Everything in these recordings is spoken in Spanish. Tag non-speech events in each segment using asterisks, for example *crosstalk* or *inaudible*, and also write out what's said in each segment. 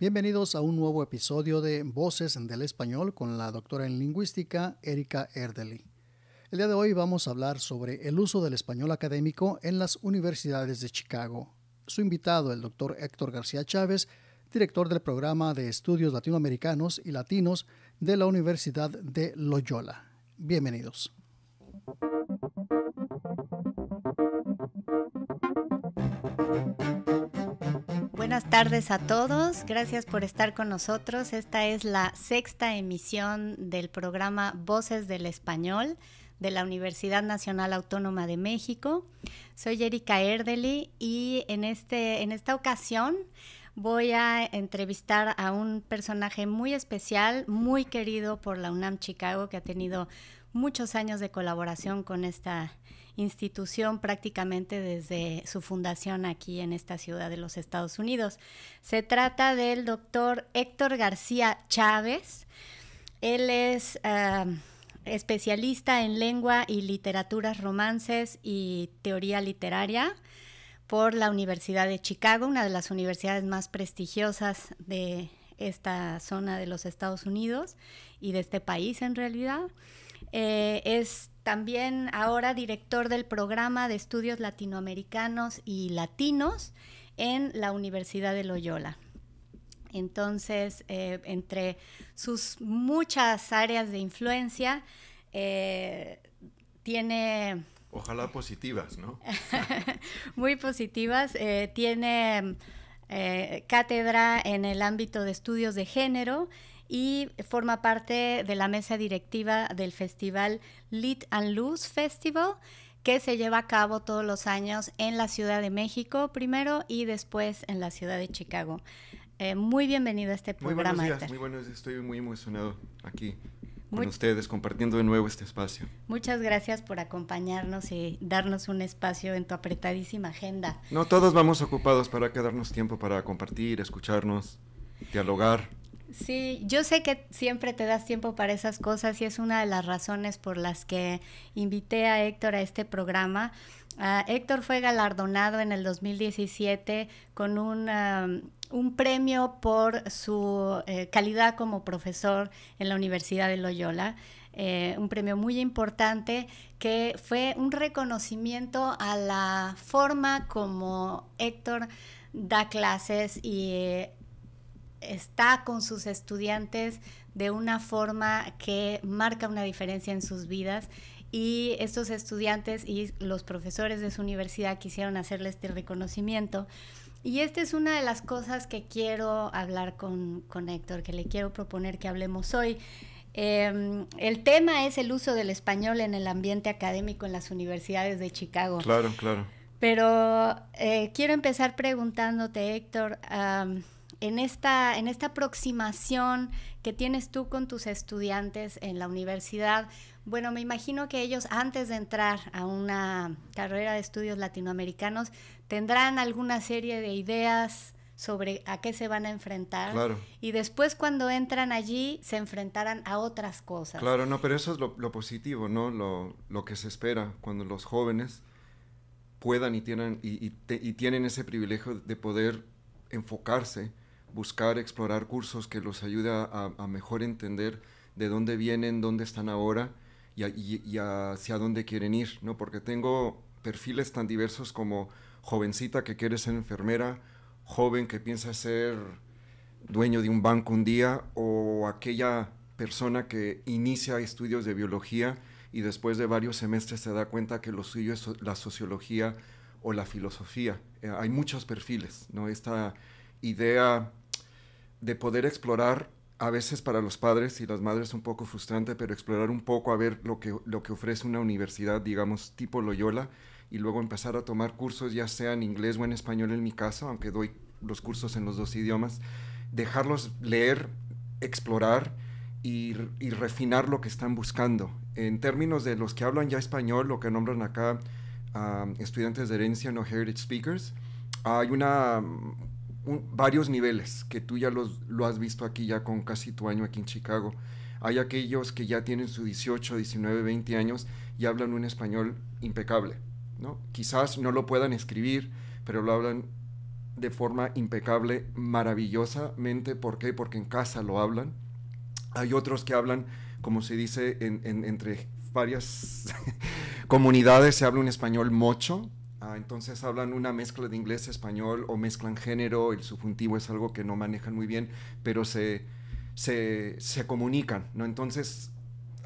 Bienvenidos a un nuevo episodio de Voces del Español con la doctora en lingüística Erika Erdely. El día de hoy vamos a hablar sobre el uso del español académico en las universidades de Chicago. Su invitado, el doctor Héctor García Chávez, director del programa de estudios latinoamericanos y latinos de la Universidad de Loyola. Bienvenidos. buenas tardes a todos. Gracias por estar con nosotros. Esta es la sexta emisión del programa Voces del Español de la Universidad Nacional Autónoma de México. Soy Erika Erdeli y en, este, en esta ocasión voy a entrevistar a un personaje muy especial, muy querido por la UNAM Chicago, que ha tenido muchos años de colaboración con esta institución prácticamente desde su fundación aquí en esta ciudad de los Estados Unidos. Se trata del doctor Héctor García Chávez. Él es ah, especialista en lengua y literaturas romances y teoría literaria por la Universidad de Chicago, una de las universidades más prestigiosas de esta zona de los Estados Unidos y de este país en realidad. Eh, es también ahora director del programa de estudios latinoamericanos y latinos en la Universidad de Loyola. Entonces, eh, entre sus muchas áreas de influencia, eh, tiene... Ojalá positivas, ¿no? *laughs* muy positivas. tiene cátedra en el ámbito de estudios de género y forma parte de la mesa directiva del festival Lit and Luz Festival que se lleva a cabo todos los años en la Ciudad de México primero y después en la Ciudad de Chicago. Eh, muy bienvenido a este programa. Muy buenos días, muy buenos estoy muy emocionado aquí con ustedes compartiendo de nuevo este espacio. Muchas gracias por acompañarnos y darnos un espacio en tu apretadísima agenda. No, todos vamos ocupados para quedarnos tiempo para compartir, escucharnos, dialogar. Sí, yo sé que siempre te das tiempo para esas cosas y es una de las razones por las que invité a Héctor a este programa. Ah, Héctor fue galardonado en el 2017 con un, premio por su eh, calidad como profesor en la Universidad de Loyola. Eh, un premio muy importante que fue un reconocimiento a la forma como Héctor da clases y eh, está con sus estudiantes de una forma que marca una diferencia en sus vidas y estos estudiantes y los profesores de su universidad quisieron hacerle este reconocimiento. Y esta es una de las cosas que quiero hablar con, con Héctor, que le quiero proponer que hablemos hoy. Em, el tema es el uso del español en el ambiente académico en las universidades de Chicago. Claro, claro. Pero eh, quiero empezar preguntándote, Héctor, en esta, en esta aproximación que tienes tú con tus estudiantes en la universidad, bueno, me imagino que ellos antes de entrar a una carrera de estudios latinoamericanos tendrán alguna serie de ideas sobre a qué se van a enfrentar y después cuando entran allí se enfrentarán a otras cosas. Claro, no, pero eso es lo, positivo, ¿no? Lo, que se espera cuando los jóvenes puedan y tienen, y tienen ese privilegio de poder enfocarse buscar, explorar cursos que los ayude a, mejor entender de dónde vienen, dónde están ahora y, hacia dónde quieren ir, ¿no? Porque tengo perfiles tan diversos como jovencita que quiere ser enfermera, joven que piensa ser dueño de un banco un día o aquella persona que inicia estudios de biología y después de varios semestres se da cuenta que lo suyo es la sociología o la filosofía. Eh, hay muchos perfiles, ¿no? Esta idea de poder explorar, a veces para los padres y las madres un poco frustrante, pero explorar un poco a ver lo que, lo que ofrece una universidad, digamos, tipo Loyola, y luego empezar a tomar cursos, ya sea en inglés o en español en mi caso, aunque doy los cursos en los dos idiomas, dejarlos leer, explorar y, refinar lo que están buscando. En términos de los que hablan ya español, lo que nombran acá estudiantes de herencia, no heritage speakers, hay una varios niveles, que tú ya lo has visto aquí ya con casi tu año aquí en Chicago. Hay aquellos que ya tienen sus 18, 19, 20 años y hablan un español impecable, ¿no? Quizás no lo puedan escribir, pero lo hablan de forma impecable, maravillosamente. ¿Por qué? Porque en casa lo hablan. Hay otros que hablan, como se dice entre varias *laughs* comunidades, se habla un español mocho, Ah, entonces hablan una mezcla de inglés, español o mezclan género, el subjuntivo es algo que no manejan muy bien, pero se, se, comunican, ¿no? Entonces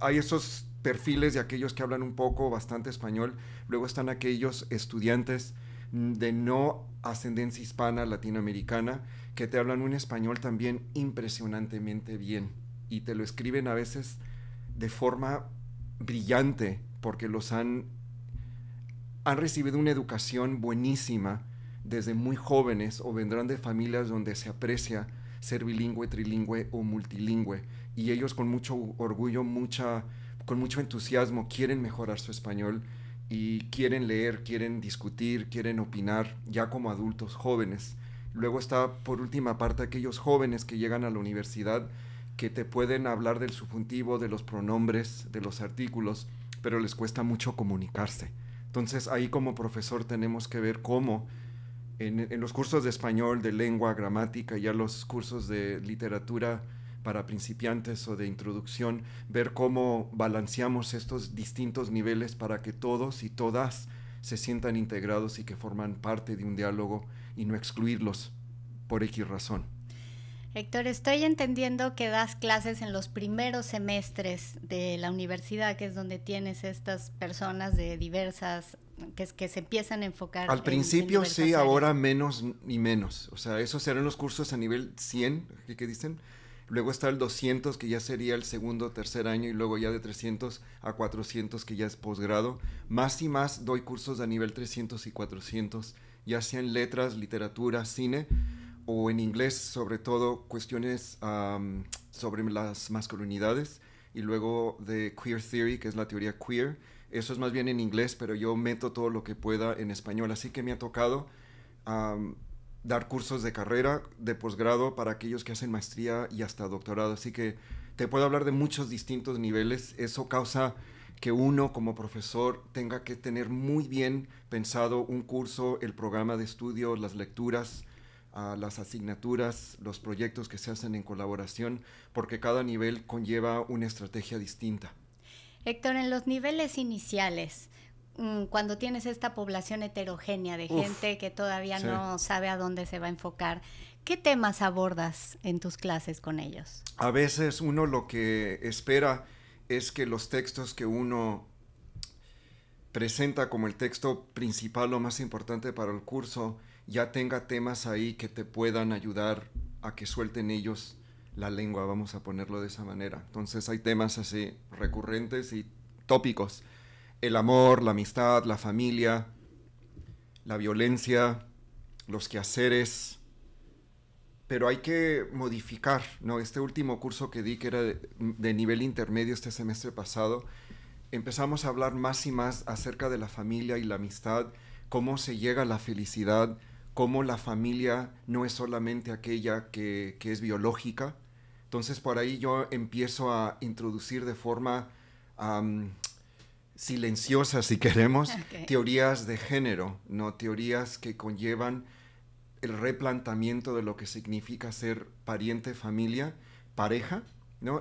hay esos perfiles de aquellos que hablan un poco, bastante español, luego están aquellos estudiantes de no ascendencia hispana, latinoamericana, que te hablan un español también impresionantemente bien y te lo escriben a veces de forma brillante porque los han han recibido una educación buenísima desde muy jóvenes o vendrán de familias donde se aprecia ser bilingüe, trilingüe o multilingüe. Y ellos con mucho orgullo, mucha, con mucho entusiasmo quieren mejorar su español y quieren leer, quieren discutir, quieren opinar ya como adultos jóvenes. Luego está por última parte aquellos jóvenes que llegan a la universidad que te pueden hablar del subjuntivo, de los pronombres, de los artículos, pero les cuesta mucho comunicarse entonces ahí como profesor tenemos que ver cómo en, los cursos de español, de lengua, gramática, ya los cursos de literatura para principiantes o de introducción, ver cómo balanceamos estos distintos niveles para que todos y todas se sientan integrados y que forman parte de un diálogo y no excluirlos por X razón. Héctor, estoy entendiendo que das clases en los primeros semestres de la universidad, que es donde tienes estas personas de diversas, que, se empiezan a enfocar. Al principio sí, ahora menos y menos. O sea, esos serán los cursos a nivel 100, ¿qué, dicen? Luego está el 200, que ya sería el segundo, tercer año, y luego ya de 300 a 400, que ya es posgrado. Más y más doy cursos a nivel 300 y 400, ya sea letras, literatura, cine o en inglés sobre todo cuestiones sobre las masculinidades y luego de queer theory, que es la teoría queer. Eso es más bien en inglés, pero yo meto todo lo que pueda en español. Así que me ha tocado dar cursos de carrera, de posgrado para aquellos que hacen maestría y hasta doctorado. Así que te puedo hablar de muchos distintos niveles. Eso causa que uno como profesor tenga que tener muy bien pensado un curso, el programa de estudios, las lecturas, a las asignaturas, los proyectos que se hacen en colaboración, porque cada nivel conlleva una estrategia distinta. Héctor, en los niveles iniciales, mm, cuando tienes esta población heterogénea de gente que todavía no sabe a dónde se va a enfocar, ¿qué temas abordas en tus clases con ellos? A veces uno lo que espera es que los textos que uno presenta como el texto principal o más importante para el curso ya tenga temas ahí que te puedan ayudar a que suelten ellos la lengua, vamos a ponerlo de esa manera. Entonces hay temas así recurrentes y tópicos. El amor, la amistad, la familia, la violencia, los quehaceres. Pero hay que modificar, ¿no? Este último curso que di, que era de, nivel intermedio este semestre pasado, empezamos a hablar más y más acerca de la familia y la amistad, cómo se llega a la felicidad, cómo la familia no es solamente aquella que, es biológica. Entonces por ahí yo empiezo a introducir de forma silenciosa, si queremos, *laughs* teorías de género, ¿no? teorías que conllevan el replanteamiento de lo que significa ser pariente, familia, pareja,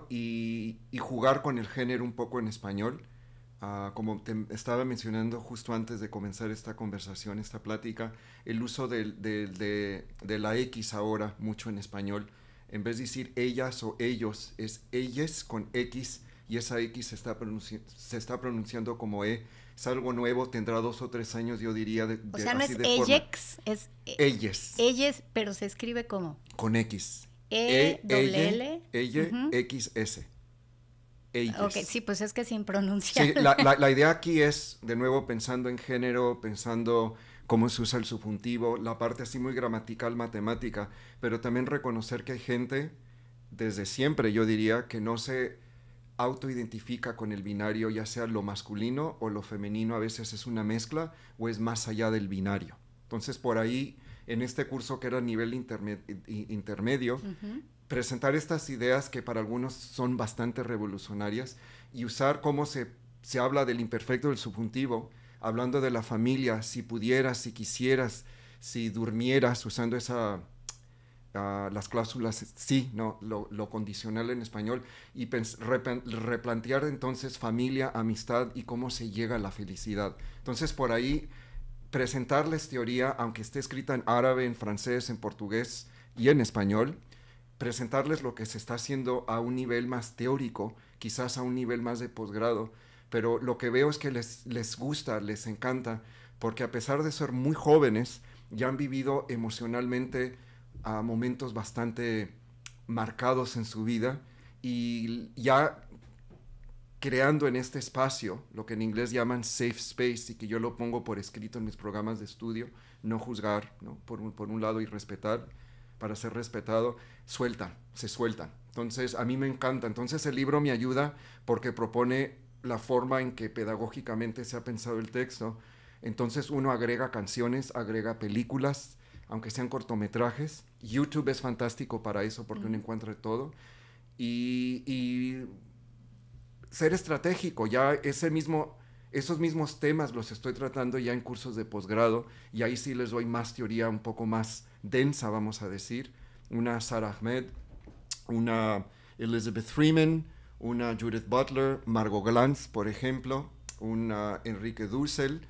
y jugar con el género un poco en español. Ah, como te estaba mencionando justo antes de comenzar esta conversación, esta plática, el uso de, la X ahora mucho en español. En vez de decir ellas o ellos, es ellas con X y esa X se está, pronunciando como E. Es algo nuevo, tendrá dos o tres años, yo diría. De, o sea, no es ellex, es elles. Elles. pero se escribe como. Con X. E, e -L -L. e, X, S. Ok, sí, pues es que sin pronunciar. Sí, la, *laughs* idea aquí es, de nuevo, pensando en género, pensando cómo se usa el subjuntivo, la parte así muy gramatical, matemática, pero también reconocer que hay gente, desde siempre yo diría, que no se autoidentifica con el binario, ya sea lo masculino o lo femenino, a veces es una mezcla o es más allá del binario. Entonces, por ahí, en este curso que era nivel intermedio, presentar estas ideas que para algunos son bastante revolucionarias y usar cómo se, habla del imperfecto del subjuntivo, hablando de la familia, si pudieras, si quisieras, si durmieras, usando esa, ah, las cláusulas sí, no, lo, lo condicional en español, y replantear entonces familia, amistad y cómo se llega a la felicidad. Entonces por ahí presentarles teoría, aunque esté escrita en árabe, en francés, en portugués y en español, presentarles lo que se está haciendo a un nivel más teórico, quizás a un nivel más de posgrado, pero lo que veo es que les, gusta, les encanta, porque a pesar de ser muy jóvenes, ya han vivido emocionalmente momentos bastante marcados en su vida y ya creando en este espacio lo que en inglés llaman safe space y que yo lo pongo por escrito en mis programas de estudio, no juzgar, Por, por un lado y respetar, para ser respetado, sueltan, se sueltan. Entonces, a mí me encanta. Entonces, el libro me ayuda porque propone la forma en que pedagógicamente se ha pensado el texto. Entonces, uno agrega canciones, agrega películas, aunque sean cortometrajes. YouTube es fantástico para eso porque uno encuentra todo. Y, y ser estratégico, ya ese mismo esos mismos temas los estoy tratando ya en cursos de posgrado y ahí sí les doy más teoría un poco más densa, vamos a decir. Una Sarah Ahmed, una Elizabeth Freeman, una Judith Butler, Margot Glantz, por ejemplo, una Enrique Dussel.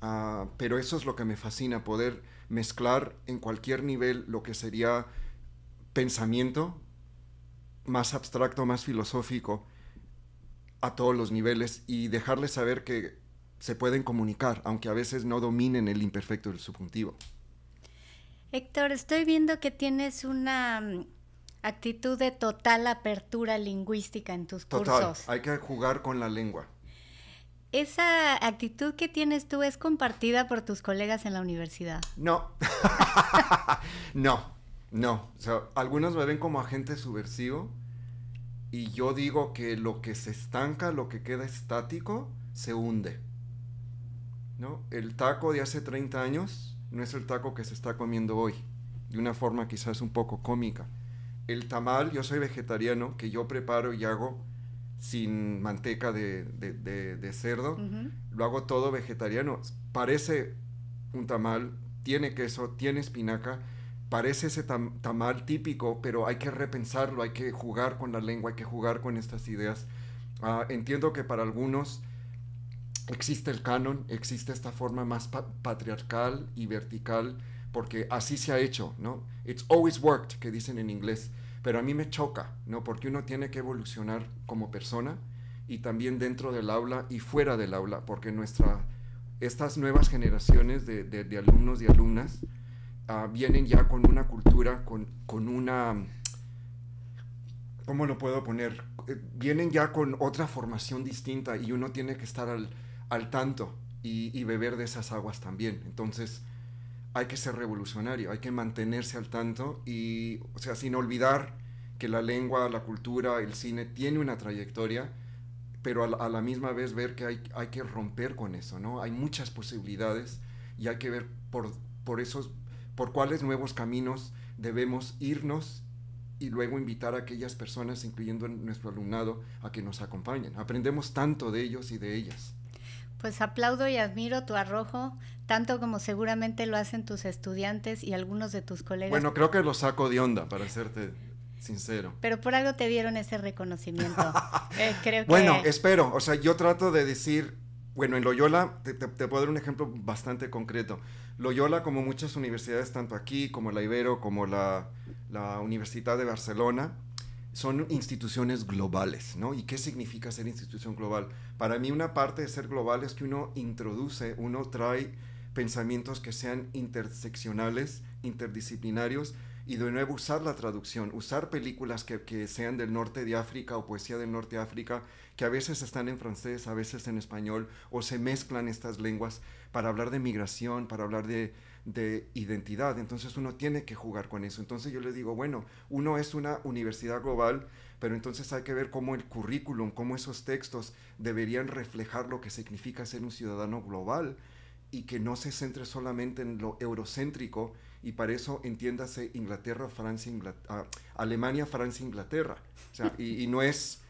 Ah, pero eso es lo que me fascina, poder mezclar en cualquier nivel lo que sería pensamiento más abstracto, más filosófico, a todos los niveles y dejarles saber que se pueden comunicar, aunque a veces no dominen el imperfecto del subjuntivo. Héctor, estoy viendo que tienes una mm, actitud de total apertura lingüística en tus total, Hay que jugar con la lengua. ¿Esa actitud que tienes tú es compartida por tus colegas en la universidad? No. *laughs* no, no. algunos me ven como agente subversivo, y yo digo que lo que se estanca, lo que queda estático, se hunde. ¿no? El taco de hace 30 años no es el taco que se está comiendo hoy, de una forma quizás un poco cómica. El tamal, yo soy vegetariano, que yo preparo y hago sin manteca de, cerdo, lo hago todo vegetariano. Parece un tamal, tiene queso, tiene espinaca, parece ese tam tamal típico, pero hay que repensarlo, hay que jugar con la lengua, hay que jugar con estas ideas. Ah, entiendo que para algunos existe el canon, existe esta forma más patriarcal y vertical, porque así se ha hecho, ¿no? It's always worked, que dicen en inglés, pero a mí me choca, ¿no? Porque uno tiene que evolucionar como persona y también dentro del aula y fuera del aula, porque nuestra, estas nuevas generaciones de alumnos y alumnas, Ah, vienen ya con una cultura, con, con una... ¿Cómo lo puedo poner? Eh, vienen ya con otra formación distinta y uno tiene que estar al, al tanto y, beber de esas aguas también. Entonces hay que ser revolucionario, hay que mantenerse al tanto y, o sea, sin olvidar que la lengua, la cultura, el cine tiene una trayectoria, pero a la, misma vez ver que hay, hay que romper con eso, ¿no? Hay muchas posibilidades y hay que ver por, por esos por cuáles nuevos caminos debemos irnos y luego invitar a aquellas personas, incluyendo nuestro alumnado, a que nos acompañen. Aprendemos tanto de ellos y de ellas. Pues aplaudo y admiro tu arrojo, tanto como seguramente lo hacen tus estudiantes y algunos de tus colegas. Bueno, creo que lo saco de onda, para serte sincero. Pero por algo te dieron ese reconocimiento. *laughs* Eh, bueno, espero. O sea, yo trato de decir, bueno, en Loyola te, puedo dar un ejemplo bastante concreto. Loyola, como muchas universidades, tanto aquí como la Ibero, como la, la Universidad de Barcelona, son instituciones globales, ¿no? ¿Y qué significa ser institución global? Para mí una parte de ser global es que uno introduce, uno trae pensamientos que sean interseccionales, interdisciplinarios, y de nuevo usar la traducción, usar películas que, sean del norte de África o poesía del norte de África, que a veces están en francés, a veces en español, o se mezclan estas lenguas para hablar de migración, para hablar de, de identidad. Entonces uno tiene que jugar con eso. Entonces yo le digo, bueno, uno es una universidad global, pero entonces hay que ver cómo el currículum, cómo esos textos deberían reflejar lo que significa ser un ciudadano global y que no se centre solamente en lo eurocéntrico, y para eso entiéndase Inglaterra, Francia, ah, Alemania, Francia, Inglaterra. y, no es,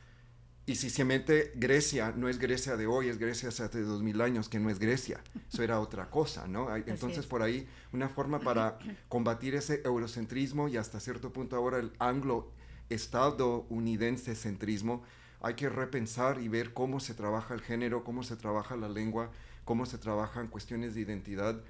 y si se mete Grecia, no es Grecia de hoy, es Grecia hace dos mil años que no es Grecia. Eso era otra cosa, ¿no? Entonces por ahí una forma para combatir ese eurocentrismo y hasta cierto punto ahora el anglo estadounidense centrismo, hay que repensar y ver cómo se trabaja el género, cómo se trabaja la lengua, cómo se trabajan cuestiones de identidad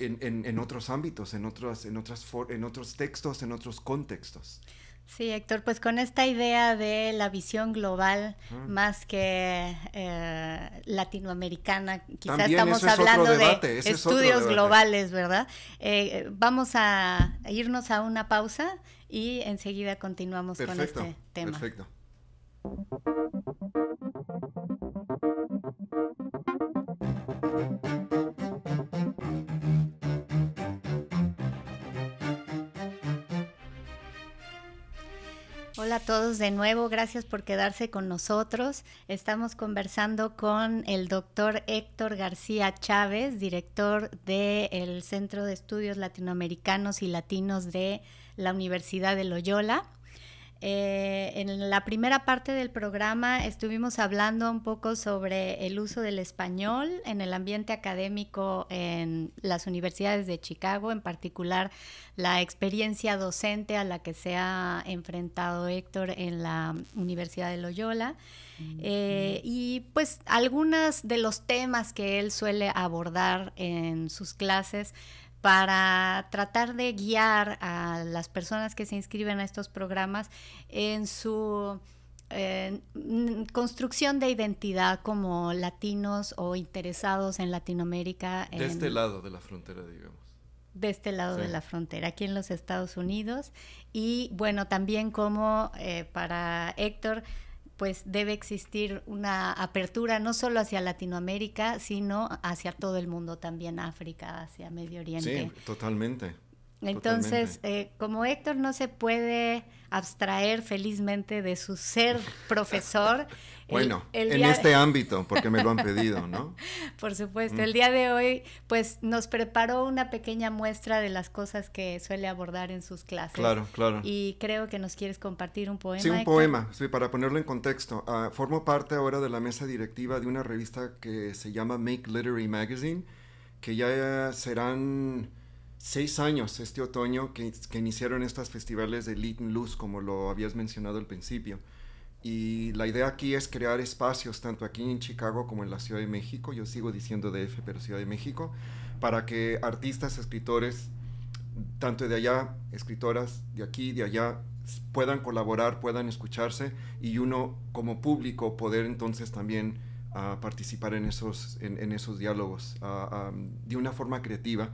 en, otros ámbitos, en, otras en, otras en otros textos, en otros contextos. Sí, Héctor, pues con esta idea de la visión global más que eh, latinoamericana, quizás estamos hablando de estudios globales, ¿verdad? Eh, vamos a irnos a una pausa y enseguida continuamos con este tema. Perfecto. Hola a todos de nuevo, gracias por quedarse con nosotros. Estamos conversando con el doctor Héctor García Chávez, director del Centro de Estudios Latinoamericanos y Latinos de la Universidad de Loyola. Eh, en la primera parte del programa estuvimos hablando un poco sobre el uso del español en el ambiente académico en las universidades de Chicago, en particular la experiencia docente a la que se ha enfrentado Héctor en la Universidad de Loyola. Mm, eh, y pues algunos de los temas que él suele abordar en sus clases para tratar de guiar a las personas que se inscriben a estos programas en su eh, construcción de identidad como latinos o interesados en Latinoamérica. de este lado de la frontera, digamos. De este lado de la frontera, aquí en los Estados Unidos. Y bueno, también como eh, para Héctor, pues debe existir una apertura no solo hacia Latinoamérica, sino hacia todo el mundo, también África, hacia Medio Oriente. Sí, totalmente. Entonces, eh, como Héctor no se puede abstraer felizmente de su ser profesor, *laughs* Bueno, en este ámbito, porque me lo han *laughs* pedido, ¿no? Por supuesto, el día de hoy pues nos preparó una pequeña muestra de las cosas que suele abordar en sus clases. Claro, claro. Y creo que nos quieres compartir un poema. Sí, un poema, sí, para ponerlo en contexto. Ah, formo parte ahora de la mesa directiva de una revista que se llama Make Literary Magazine, que ya serán seis años este otoño que, iniciaron estos festivales de and Luz, como lo habías mencionado al principio. Y la idea aquí es crear espacios, tanto aquí en Chicago como en la Ciudad de México, yo sigo diciendo DF, pero Ciudad de México, para que artistas, escritores, tanto de allá, escritoras de aquí, de allá, puedan colaborar, puedan escucharse y uno como público poder entonces también ah, participar en esos, en, esos diálogos ah, ah, de una forma creativa,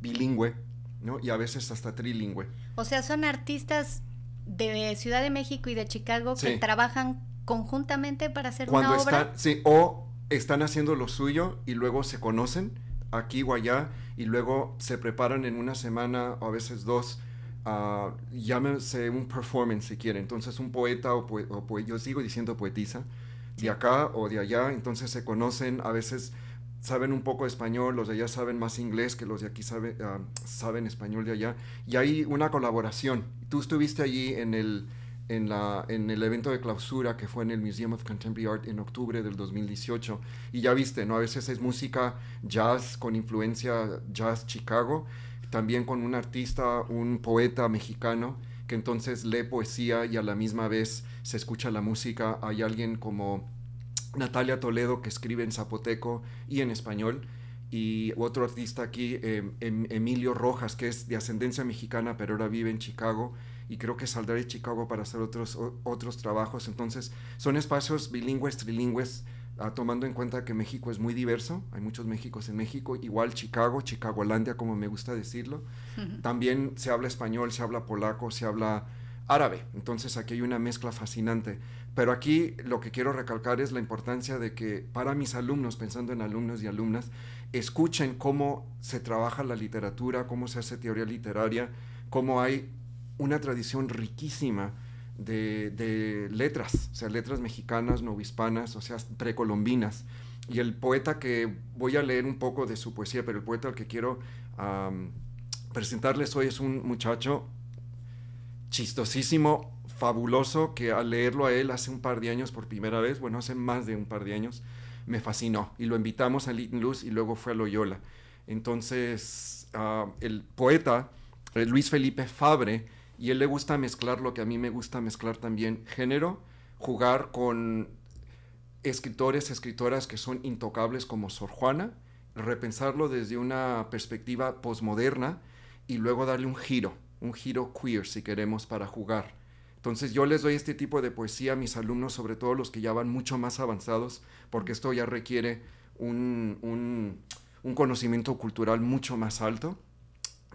bilingüe, ¿no? y a veces hasta trilingüe. O sea, son artistas de Ciudad de México y de Chicago que trabajan conjuntamente para hacer Cuando una obra. Están, sí, o están haciendo lo suyo y luego se conocen aquí o allá y luego se preparan en una semana o a veces dos. Ah, llámense un performance si quieren entonces un poeta o, pues yo sigo diciendo poetisa, de acá o de allá, entonces se conocen, a veces saben un poco español, los de allá saben más inglés que los de aquí ah, saben español de allá. Y hay una colaboración. Tú estuviste allí en el, en, la, en el evento de clausura que fue en el Museum of Contemporary Art en octubre del 2018. Y ya viste, ¿no? A veces es música jazz con influencia jazz Chicago, también con un artista, un poeta mexicano que entonces lee poesía y a la misma vez se escucha la música. Hay alguien como Natalia Toledo, que escribe en zapoteco y en español, y otro artista aquí, em, em, Emilio Rojas, que es de ascendencia mexicana, pero ahora vive en Chicago, y creo que saldrá de Chicago para hacer otros, otros trabajos. Entonces, son espacios bilingües, trilingües, ah, tomando en cuenta que México es muy diverso, hay muchos Méxicos en México, igual Chicago, Chicago Chicagolandia, como me gusta decirlo. También se habla español, se habla polaco, se habla árabe. Entonces aquí hay una mezcla fascinante. Pero aquí lo que quiero recalcar es la importancia de que para mis alumnos, pensando en alumnos y alumnas, escuchen cómo se trabaja la literatura, cómo se hace teoría literaria, cómo hay una tradición riquísima de, letras, o sea, letras mexicanas, no hispanas o sea, precolombinas. Y el poeta que voy a leer un poco de su poesía, pero el poeta al que quiero presentarles hoy es un muchacho chistosísimo, fabuloso, que al leerlo a él hace un par de años por primera vez, bueno, hace más de un par de años, me fascinó. Y lo invitamos a Litton Luz y luego fue a Loyola. Entonces, ah, el poeta eh, Luis Felipe Fabre, y él le gusta mezclar lo que a mí me gusta mezclar también, género, jugar con escritores, escritoras que son intocables como Sor Juana, repensarlo desde una perspectiva posmoderna y luego darle un giro un giro queer si queremos para jugar. Entonces yo les doy este tipo de poesía a mis alumnos, sobre todo los que ya van mucho más avanzados, porque esto ya requiere un, un, conocimiento cultural mucho más alto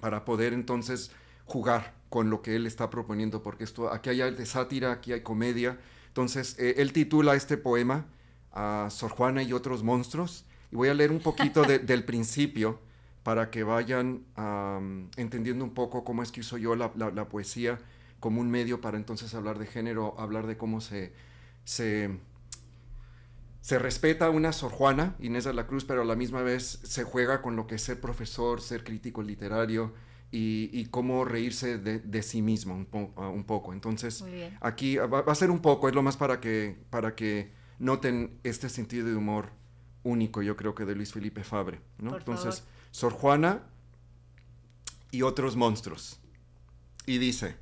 para poder entonces jugar con lo que él está proponiendo, porque esto, aquí hay de sátira, aquí hay comedia. Entonces eh, él titula este poema a Sor Juana y otros monstruos, y voy a leer un poquito *laughs* del principio para que vayan entendiendo un poco cómo es que uso yo la, poesía como un medio para entonces hablar de género, hablar de cómo se, se, se respeta una Sor Juana, Inés de la Cruz, pero a la misma vez se juega con lo que es ser profesor, ser crítico literario y, cómo reírse de, sí mismo un, ah, poco. Entonces, aquí va, a ser un poco, es lo más para que, para que noten este sentido de humor único, yo creo que de Luis Felipe Fabre. entonces, Sor Juana y otros monstruos. Y dice,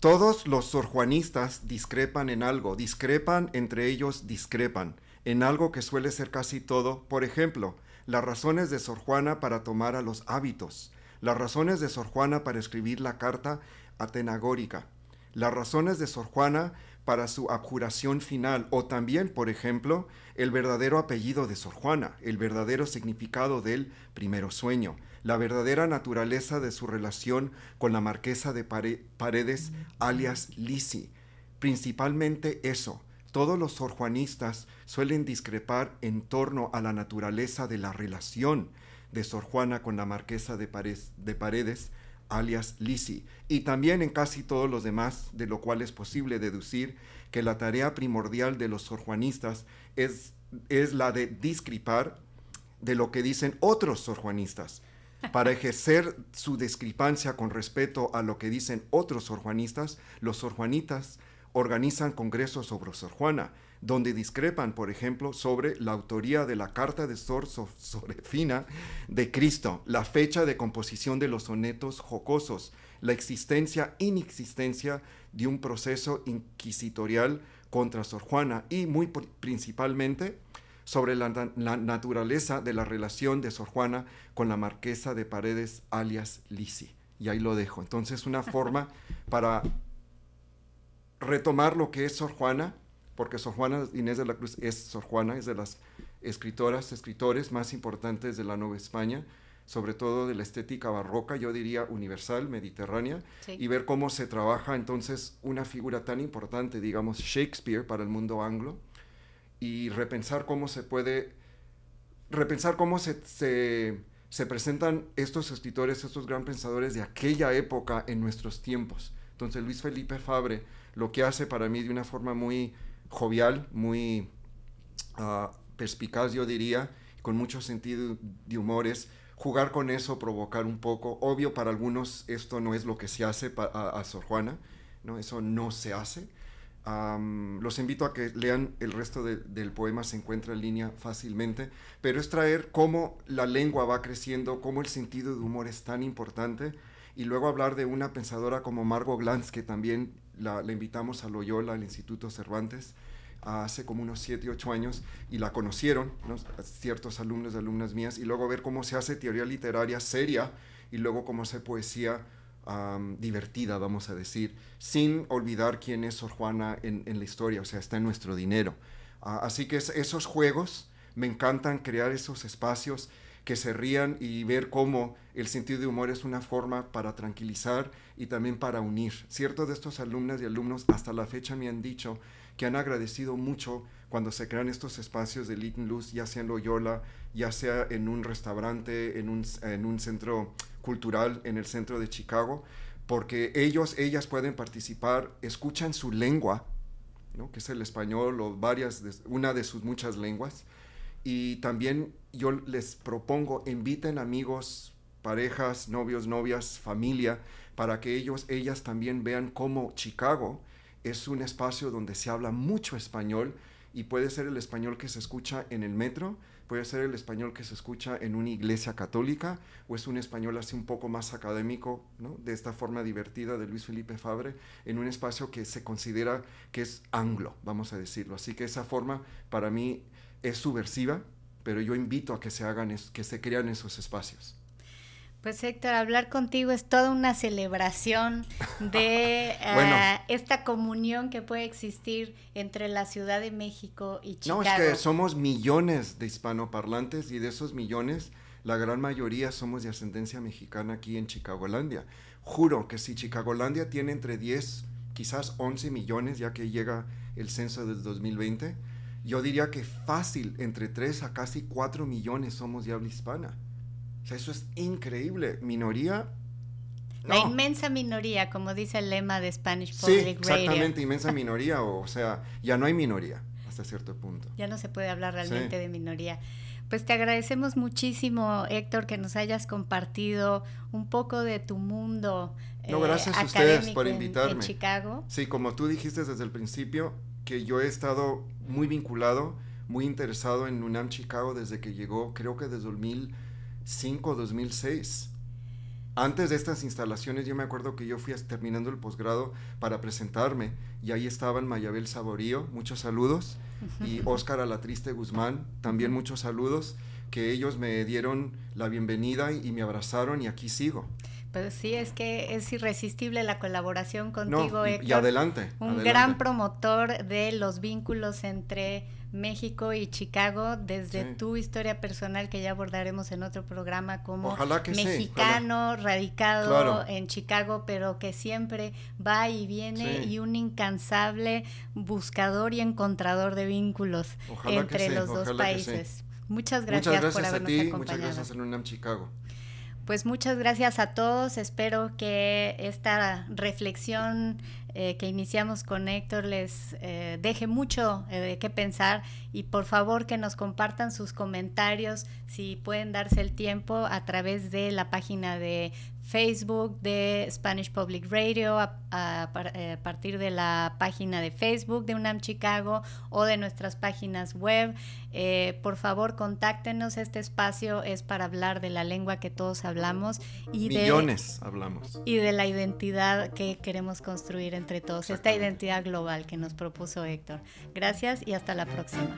todos los sorjuanistas discrepan en algo, discrepan entre ellos, discrepan en algo que suele ser casi todo, por ejemplo, las razones de Sor Juana para tomar a los hábitos, las razones de Sor Juana para escribir la carta atenagórica, las razones de Sor Juana para su abjuración final o también, por ejemplo, el verdadero apellido de Sor Juana, el verdadero significado del primero sueño, la verdadera naturaleza de su relación con la marquesa de Paredes alias Lisi. Principalmente eso, todos los sorjuanistas suelen discrepar en torno a la naturaleza de la relación de Sor Juana con la marquesa de Paredes alias Lisi, y también en casi todos los demás, de lo cual es posible deducir que la tarea primordial de los sorjuanistas es, es la de discrepar de lo que dicen otros sorjuanistas. Para ejercer su discrepancia con respecto a lo que dicen otros sorjuanistas, los sorjuanitas organizan congresos sobre Sor Juana, donde discrepan, por ejemplo, sobre la autoría de la carta de Sor Sorefina de Cristo, la fecha de composición de los sonetos jocosos, la existencia, inexistencia de un proceso inquisitorial contra Sor Juana y muy principalmente sobre la, naturaleza de la relación de Sor Juana con la marquesa de Paredes alias Lisi. Y ahí lo dejo. Entonces, una forma para retomar lo que es Sor Juana, porque Sor Juana Inés de la Cruz es Sor Juana, es de las escritoras, escritores más importantes de la Nueva España, sobre todo de la estética barroca, yo diría universal, mediterránea, y ver cómo se trabaja entonces una figura tan importante, digamos Shakespeare para el mundo anglo, y repensar cómo se puede, repensar cómo se, se, se presentan estos escritores, estos gran pensadores de aquella época en nuestros tiempos. Entonces Luis Felipe Fabre lo que hace para mí de una forma muy jovial, muy ah, perspicaz, yo diría, con mucho sentido de humores. Jugar con eso, provocar un poco. Obvio, para algunos esto no es lo que se hace a, Sor Juana, ¿no? Eso no se hace. los invito a que lean el resto del poema, se encuentra en línea fácilmente, pero es traer cómo la lengua va creciendo, cómo el sentido de humor es tan importante, y luego hablar de una pensadora como Margot Glantz, que también la, invitamos a Loyola, al Instituto Cervantes, hace como unos siete 7, ocho años y la conocieron ciertos alumnos y alumnas mías y luego ver cómo se hace teoría literaria seria y luego cómo se hace poesía divertida, vamos a decir, sin olvidar quién es Sor Juana en, la historia, o sea, está en nuestro dinero. Ah, así que esos juegos, me encantan crear esos espacios que se rían y ver cómo el sentido de humor es una forma para tranquilizar y también para unir. Ciertos de estos alumnas y alumnos hasta la fecha me han dicho que han agradecido mucho cuando se crean estos espacios de Lit Luz, ya sea en Loyola, ya sea en un restaurante, en un, centro cultural, en el centro de Chicago, porque ellos, ellas pueden participar, escuchan su lengua, ¿no? que es el español o varias, una de sus muchas lenguas, y también yo les propongo, inviten amigos, parejas, novios, novias, familia, para que ellos, ellas también vean cómo Chicago es un espacio donde se habla mucho español y puede ser el español que se escucha en el metro, puede ser el español que se escucha en una iglesia católica o es un español así un poco más académico, de esta forma divertida de Luis Felipe Fabre, en un espacio que se considera que es anglo, vamos a decirlo. Así que esa forma para mí es subversiva, pero yo invito a que se hagan, es, que se crean esos espacios. Pues Héctor, hablar contigo es toda una celebración de *laughs* eh, esta comunión que puede existir entre la Ciudad de México y Chicago. No, es que somos millones de hispanoparlantes y de esos millones, la gran mayoría somos de ascendencia mexicana aquí en Chicagolandia. Juro que si Chicagolandia tiene entre 10, quizás 11 millones, ya que llega el censo del 2020, yo diría que fácil, entre 3 a casi 4 millones somos de habla hispana. O sea, eso es increíble. Minoría. La inmensa minoría, como dice el lema de Spanish Public sí, exactamente, *laughs* inmensa minoría, o, sea, ya no hay minoría hasta cierto punto. Ya no se puede hablar realmente de minoría. Pues te agradecemos muchísimo, Héctor, que nos hayas compartido un poco de tu mundo. Eh, gracias a ustedes por invitarme. Chicago. Sí, como tú dijiste desde el principio, que yo he estado muy vinculado, muy interesado en UNAM Chicago desde que llegó, creo que desde 2005, 2006. Antes de estas instalaciones, yo me acuerdo que yo fui terminando el posgrado para presentarme y ahí estaban Mayabel Saborío, muchos saludos, y *laughs* Óscar Alatriste Guzmán, también muchos saludos, que ellos me dieron la bienvenida y me abrazaron y aquí sigo. Pues sí, es que es irresistible la colaboración contigo, Y adelante. Un gran promotor de los vínculos entre México y Chicago desde tu historia personal que ya abordaremos en otro programa como mexicano radicado en Chicago, pero que siempre va y viene y un incansable buscador y encontrador de vínculos entre los dos países. Muchas gracias, muchas por habernos a ti, acompañado. Muchas gracias en UNAM Chicago. Pues muchas gracias a todos. Espero que esta reflexión eh, que iniciamos con Héctor les eh, deje mucho eh, de qué pensar y por favor que nos compartan sus comentarios si pueden darse el tiempo a través de la página de Facebook de Spanish Public Radio eh, a, partir de la página de Facebook de UNAM Chicago o de nuestras páginas web. Eh, por favor, contáctenos. Este espacio es para hablar de la lengua que todos hablamos y millones hablamos y de la identidad que queremos construir entre todos. Esta identidad global que nos propuso Héctor. Gracias y hasta la próxima.